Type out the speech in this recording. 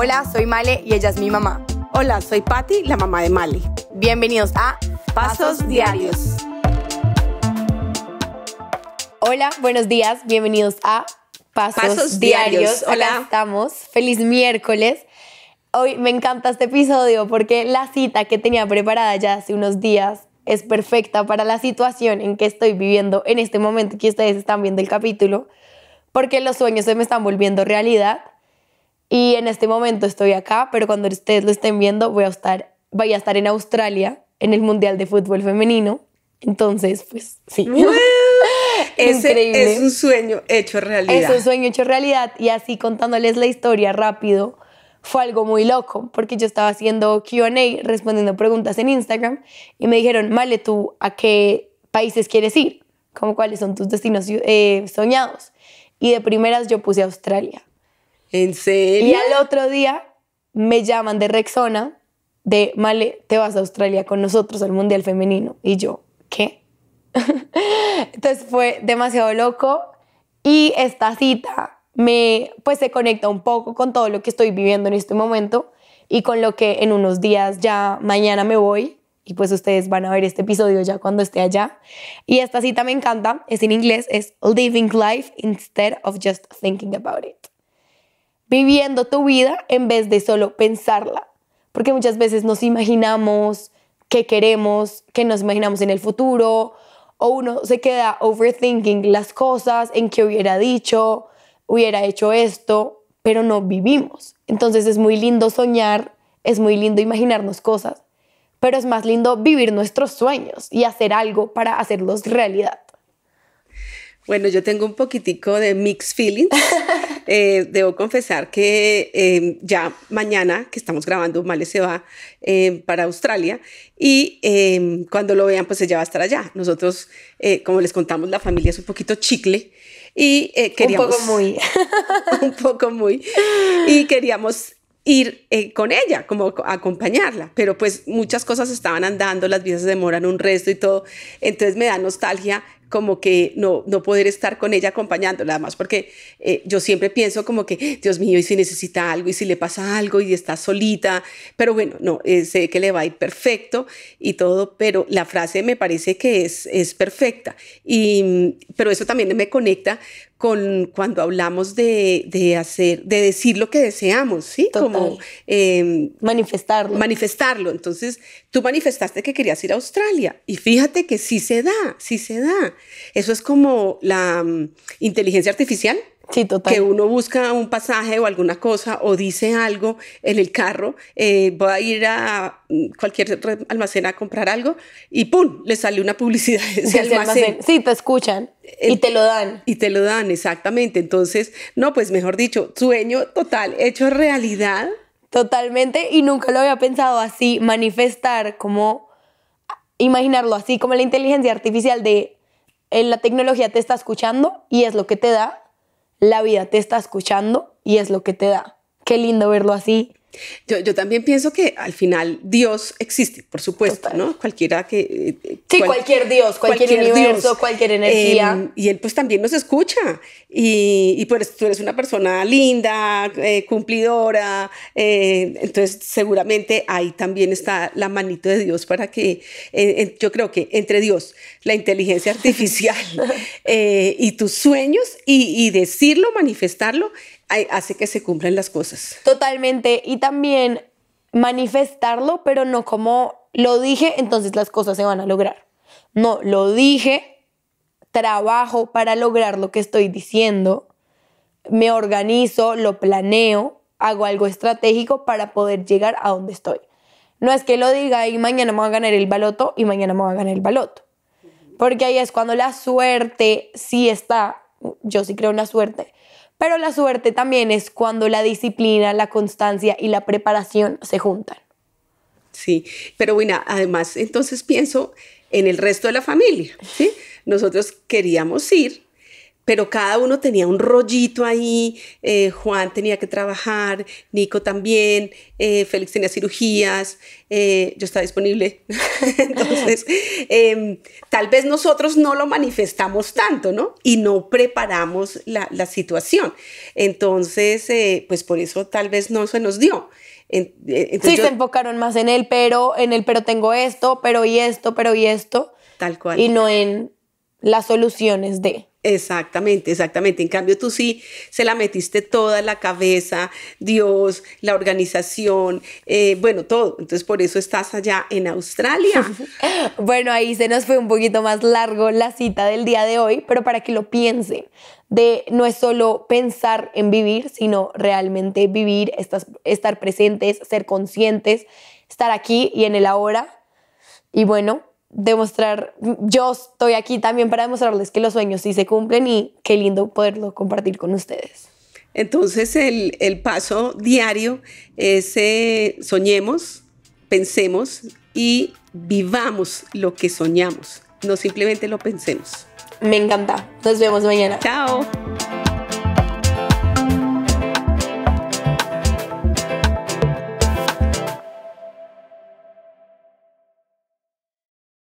Hola, soy Male y ella es mi mamá. Hola, soy Patti, la mamá de Male. Bienvenidos a Pasos, Diarios. Hola, buenos días, bienvenidos a Pasos, Diarios. Hola, estamos. Feliz miércoles. Hoy me encanta este episodio porque la cita que tenía preparada ya hace unos días es perfecta para la situación en que estoy viviendo en este momento que ustedes están viendo el capítulo, porque los sueños se me están volviendo realidad y en este momento estoy acá, pero cuando ustedes lo estén viendo, voy a estar, voy a estar en Australia en el Mundial de Fútbol Femenino. Entonces, pues sí. es un sueño hecho realidad. Es un sueño hecho realidad. Y así contándoles la historia rápido, fue algo muy loco, porque yo estaba haciendo QA, respondiendo preguntas en Instagram, y me dijeron, Male, ¿tú a qué países quieres ir? cómo cuáles son tus destinos eh, soñados. Y de primeras yo puse Australia. ¿En serio? Y al otro día me llaman de Rexona, de Male, te vas a Australia con nosotros al Mundial Femenino. Y yo, ¿qué? Entonces fue demasiado loco. Y esta cita me, pues se conecta un poco con todo lo que estoy viviendo en este momento y con lo que en unos días ya mañana me voy y pues ustedes van a ver este episodio ya cuando esté allá. Y esta cita me encanta, es en inglés, es Living Life Instead of Just Thinking About It viviendo tu vida en vez de solo pensarla. Porque muchas veces nos imaginamos qué queremos, qué nos imaginamos en el futuro, o uno se queda overthinking las cosas, en qué hubiera dicho, hubiera hecho esto, pero no vivimos. Entonces es muy lindo soñar, es muy lindo imaginarnos cosas, pero es más lindo vivir nuestros sueños y hacer algo para hacerlos realidad. Bueno, yo tengo un poquitico de mixed feelings Eh, debo confesar que em, ya mañana, que estamos grabando, Male se va em, para Australia y em, cuando lo vean, pues ella va a estar allá. Nosotros, eh, como les contamos, la familia es un poquito chicle y eh, queríamos... Un poco muy. un poco muy. Y queríamos ir con ella, como acompañarla, pero pues muchas cosas estaban andando, las visas se demoran un resto y todo, entonces me da nostalgia como que no, no poder estar con ella acompañándola, más porque eh, yo siempre pienso como que, Dios mío, y si necesita algo, y si le pasa algo, y está solita, pero bueno, no, eh, sé que le va a ir perfecto y todo, pero la frase me parece que es, es perfecta, y, mm, pero eso también me conecta con cuando hablamos de, de, hacer, de decir lo que deseamos, ¿sí? Como em, manifestarlo. Manifestarlo. Entonces, tú manifestaste que querías ir a Australia y fíjate que sí se da, sí se da. Eso es como la mm, inteligencia artificial. Que uno busca un pasaje o alguna cosa o dice algo en el carro, eh, voy a ir a mm, cualquier almacén a comprar algo y ¡pum! le sale una publicidad de ese almacén. Sí, te escuchan y te lo dan. Y te lo dan, exactamente. Entonces, no, pues mejor dicho, sueño total, hecho realidad. Totalmente, y nunca lo había pensado así, manifestar como, ah, imaginarlo así, como la inteligencia artificial de la tecnología te está escuchando y es lo que te da la vida te está escuchando y es lo que te da. Qué lindo verlo así. Yo, también pienso que al final Dios existe, por supuesto, ¿no? Cualquiera que... Eh, sí, cualquier Dios, cualquier, universo, cualquier energía. Em, y Él pues también nos escucha. Y, y pues tú eres una persona linda, eh, cumplidora. Eh, entonces seguramente ahí también está la manito de Dios para que... yo creo que entre Dios, la inteligencia artificial y tus sueños y, y decirlo, manifestarlo, hace que se cumplan las cosas. Totalmente. Y también manifestarlo, pero no como lo dije, entonces las cosas se van a lograr. No, lo dije, trabajo para lograr lo que estoy diciendo, me organizo, lo planeo, hago algo estratégico para poder llegar a donde estoy. No es que lo diga y mañana me va a ganar el baloto y mañana me va a ganar el baloto. Porque ahí es cuando la suerte sí está, yo sí creo en la suerte, pero la suerte también es cuando la disciplina, la constancia y la preparación se juntan. Sí, pero bueno, además entonces pienso en el resto de la familia, Nosotros queríamos ir, pero cada uno tenía un rollito ahí, eh, Juan tenía que trabajar, Nico también, eh, Félix tenía cirugías, eh, yo estaba disponible. Entonces, em, tal vez nosotros no lo manifestamos tanto, ¿no? Y no preparamos la, situación. Entonces, pues por eso tal vez no se nos dio. sí, se enfocaron más en el pero, en el pero tengo esto, pero y esto, pero y esto. Tal cual. Y no en las soluciones de. Exactamente, exactamente. En cambio, tú sí se la metiste toda la cabeza, Dios, la organización, eh, bueno, todo. Entonces, por eso estás allá en Australia. bueno, ahí se nos fue un poquito más largo la cita del día de hoy, pero para que lo piensen, de no es solo pensar en vivir, sino realmente vivir, estar presentes, ser conscientes, estar aquí y en el ahora. Y bueno, demostrar, yo estoy aquí también para demostrarles que los sueños sí se cumplen y qué lindo poderlo compartir con ustedes. Entonces el, paso diario es eh, soñemos, pensemos y vivamos lo que soñamos, no simplemente lo pensemos. Me encanta. Nos vemos mañana. Chao.